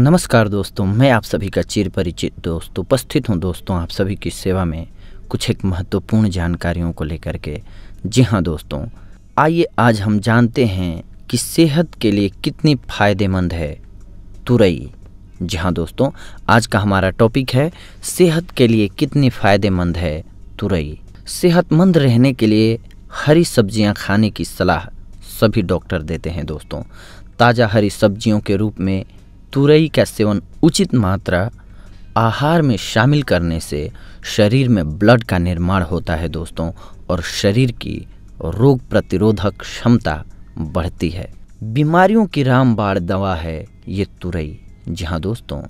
नमस्कार दोस्तों मैं आप सभी का चिर परिचित दोस्त उपस्थित हूं दोस्तों आप सभी की सेवा में कुछ एक महत्वपूर्ण जानकारियों को लेकर के जी हां दोस्तों आइए आज हम जानते हैं कि सेहत के लिए कितनी फायदेमंद है तुरई जी हाँ दोस्तों आज का हमारा टॉपिक है सेहत के लिए कितनी फ़ायदेमंद है तुरई सेहतमंद रहने के लिए हरी सब्जियाँ खाने की सलाह सभी डॉक्टर देते हैं दोस्तों ताज़ा हरी सब्जियों के रूप में तुरई का सेवन उचित मात्रा आहार में शामिल करने से शरीर में ब्लड का निर्माण होता है दोस्तों और शरीर की रोग प्रतिरोधक क्षमता बढ़ती है बीमारियों की रामबाड़ दवा है ये तुरई जहाँ दोस्तों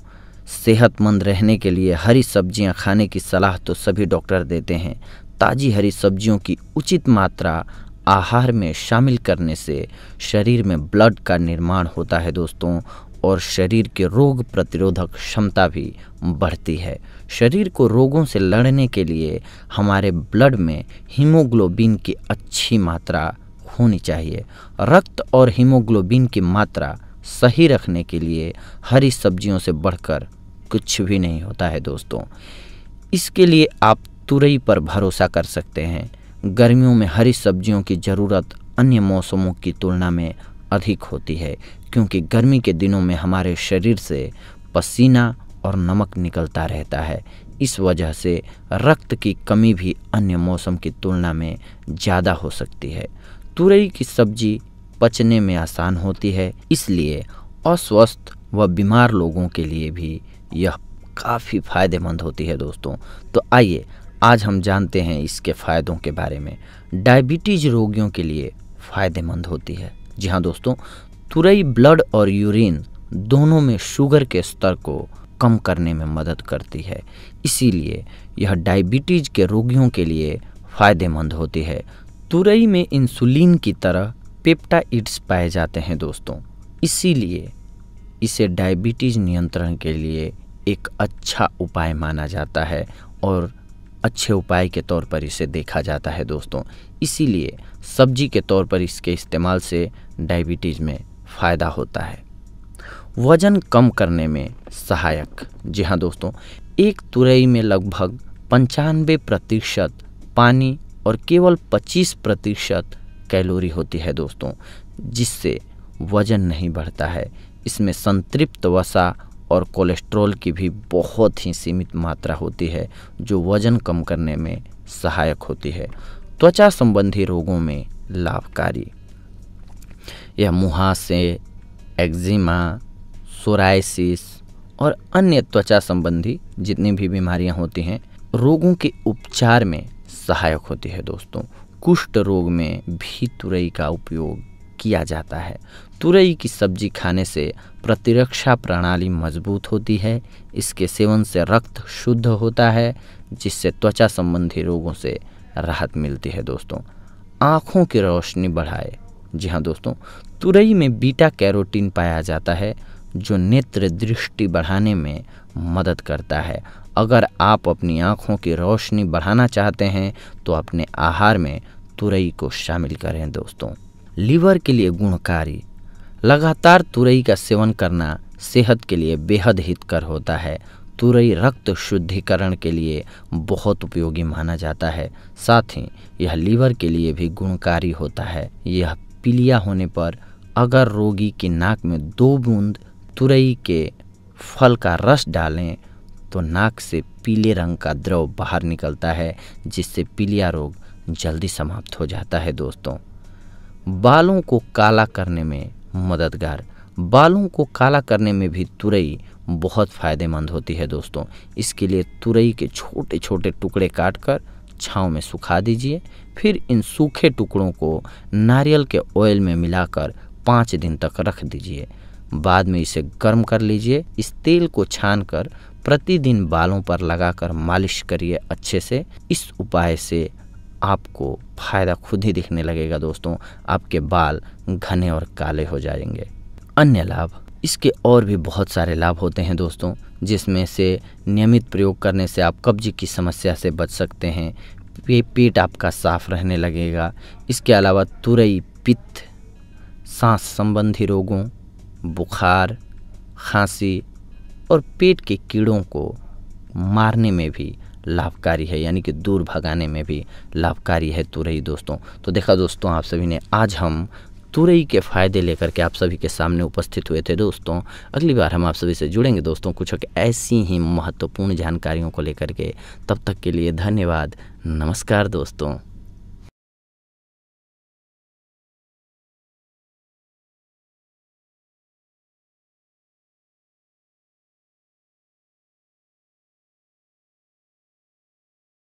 सेहतमंद रहने के लिए हरी सब्जियां खाने की सलाह तो सभी डॉक्टर देते हैं ताज़ी हरी सब्जियों की उचित मात्रा आहार में शामिल करने से शरीर में ब्लड का निर्माण होता है दोस्तों और शरीर के रोग प्रतिरोधक क्षमता भी बढ़ती है शरीर को रोगों से लड़ने के लिए हमारे ब्लड में हीमोग्लोबिन की अच्छी मात्रा होनी चाहिए रक्त और हीमोग्लोबिन की मात्रा सही रखने के लिए हरी सब्जियों से बढ़कर कुछ भी नहीं होता है दोस्तों इसके लिए आप तुरई पर भरोसा कर सकते हैं गर्मियों में हरी सब्जियों की ज़रूरत अन्य मौसमों की तुलना में अधिक होती है क्योंकि गर्मी के दिनों में हमारे शरीर से पसीना और नमक निकलता रहता है इस वजह से रक्त की कमी भी अन्य मौसम की तुलना में ज़्यादा हो सकती है तुरई की सब्जी पचने में आसान होती है इसलिए अस्वस्थ व बीमार लोगों के लिए भी यह काफ़ी फायदेमंद होती है दोस्तों तो आइए आज हम जानते हैं इसके फ़ायदों के बारे में डायबिटीज़ रोगियों के लिए फ़ायदेमंद होती है जी हाँ दोस्तों तुरई ब्लड और यूरिन दोनों में शुगर के स्तर को कम करने में मदद करती है इसीलिए यह डायबिटीज़ के रोगियों के लिए फ़ायदेमंद होती है तुरई में इंसुलिन की तरह पेप्टाइड्स पाए जाते हैं दोस्तों इसीलिए इसे डायबिटीज़ नियंत्रण के लिए एक अच्छा उपाय माना जाता है और अच्छे उपाय के तौर पर इसे देखा जाता है दोस्तों इसीलिए सब्जी के तौर पर इसके इस्तेमाल से डायबिटीज़ में फ़ायदा होता है वज़न कम करने में सहायक जी हाँ दोस्तों एक तुरई में लगभग पंचानवे प्रतिशत पानी और केवल 25 प्रतिशत कैलोरी होती है दोस्तों जिससे वज़न नहीं बढ़ता है इसमें संतृप्त वसा और कोलेस्ट्रॉल की भी बहुत ही सीमित मात्रा होती है जो वज़न कम करने में सहायक होती है त्वचा संबंधी रोगों में लाभकारी यह मुहासे एक्जिमा सोराइसिस और अन्य त्वचा संबंधी जितनी भी बीमारियां होती हैं रोगों के उपचार में सहायक होती है दोस्तों कुष्ठ रोग में भी तुरई का उपयोग किया जाता है तुरई की सब्जी खाने से प्रतिरक्षा प्रणाली मजबूत होती है इसके सेवन से रक्त शुद्ध होता है जिससे त्वचा संबंधी रोगों से राहत मिलती है दोस्तों आँखों की रोशनी बढ़ाए जी हाँ दोस्तों तुरई में बीटा कैरोटीन पाया जाता है जो नेत्र दृष्टि बढ़ाने में मदद करता है अगर आप अपनी आँखों की रोशनी बढ़ाना चाहते हैं तो अपने आहार में तुरई को शामिल करें दोस्तों लीवर के लिए गुणकारी लगातार तुरई का सेवन करना सेहत के लिए बेहद हितकर होता है तुरई रक्त शुद्धिकरण के लिए बहुत उपयोगी माना जाता है साथ ही यह लीवर के लिए भी गुणकारी होता है यह पीलिया होने पर अगर रोगी की नाक में दो बूंद तुरई के फल का रस डालें तो नाक से पीले रंग का द्रव बाहर निकलता है जिससे पीलिया रोग जल्दी समाप्त हो जाता है दोस्तों बालों को काला करने में मददगार बालों को काला करने में भी तुरई बहुत फ़ायदेमंद होती है दोस्तों इसके लिए तुरई के छोटे छोटे टुकड़े काट कर छाँव में सुखा दीजिए फिर इन सूखे टुकड़ों को नारियल के ऑयल में मिलाकर पाँच दिन तक रख दीजिए बाद में इसे गर्म कर लीजिए इस तेल को छान कर प्रतिदिन बालों पर लगाकर मालिश करिए अच्छे से इस उपाय से आपको फ़ायदा खुद ही दिखने लगेगा दोस्तों आपके बाल घने और काले हो जाएंगे अन्य लाभ इसके और भी बहुत सारे लाभ होते हैं दोस्तों जिसमें से नियमित प्रयोग करने से आप कब्ज की समस्या से बच सकते हैं पे, पेट आपका साफ रहने लगेगा इसके अलावा तुरई पित्त सांस संबंधी रोगों बुखार खांसी और पेट के कीड़ों को मारने में भी लाभकारी है यानी कि दूर भगाने में भी लाभकारी है तुरई दोस्तों तो देखा दोस्तों आप सभी ने आज हम तुरई के फ़ायदे लेकर के आप सभी के सामने उपस्थित हुए थे दोस्तों अगली बार हम आप सभी से जुड़ेंगे दोस्तों कुछ ऐसी ही महत्वपूर्ण जानकारियों को लेकर के तब तक के लिए धन्यवाद नमस्कार दोस्तों